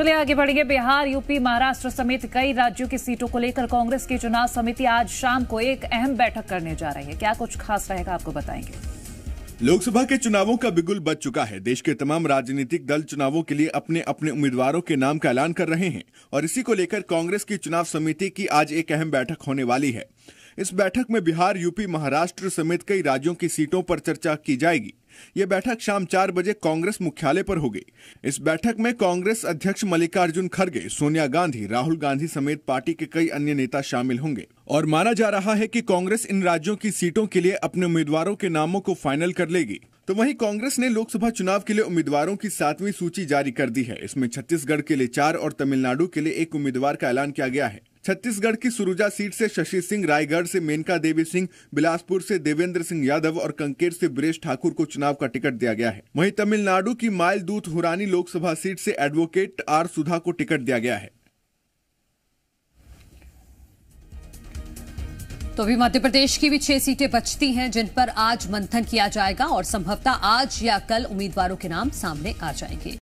चलिए तो आगे बढ़ेंगे बिहार यूपी महाराष्ट्र समेत कई राज्यों की सीटों को लेकर कांग्रेस की चुनाव समिति आज शाम को एक अहम बैठक करने जा रही है क्या कुछ खास रहेगा आपको बताएंगे लोकसभा के चुनावों का बिगुल बच चुका है देश के तमाम राजनीतिक दल चुनावों के लिए अपने अपने उम्मीदवारों के नाम का ऐलान कर रहे हैं और इसी को लेकर कांग्रेस की चुनाव समिति की आज एक अहम बैठक होने वाली है इस बैठक में बिहार यूपी महाराष्ट्र समेत कई राज्यों की सीटों पर चर्चा की जाएगी ये बैठक शाम चार बजे कांग्रेस मुख्यालय पर गई इस बैठक में कांग्रेस अध्यक्ष मल्लिकार्जुन खड़गे सोनिया गांधी राहुल गांधी समेत पार्टी के कई अन्य नेता शामिल होंगे और माना जा रहा है कि कांग्रेस इन राज्यों की सीटों के लिए अपने उम्मीदवारों के नामों को फाइनल कर लेगी तो वहीं कांग्रेस ने लोकसभा चुनाव के लिए उम्मीदवारों की सातवीं सूची जारी कर दी है इसमें छत्तीसगढ़ के लिए चार और तमिलनाडु के लिए एक उम्मीदवार का ऐलान किया गया है छत्तीसगढ़ की सुरुजा सीट से शशि सिंह रायगढ़ से मेनका देवी सिंह बिलासपुर से देवेंद्र सिंह यादव और कंकेर से ब्रेश ठाकुर को चुनाव का टिकट दिया गया है वहीं तमिलनाडु की माइल दूत हुरानी लोकसभा सीट से एडवोकेट आर सुधा को टिकट दिया गया है तो अभी मध्य प्रदेश की भी छह सीटें बचती हैं जिन पर आज मंथन किया जाएगा और संभवतः आज या कल उम्मीदवारों के नाम सामने आ जाएंगे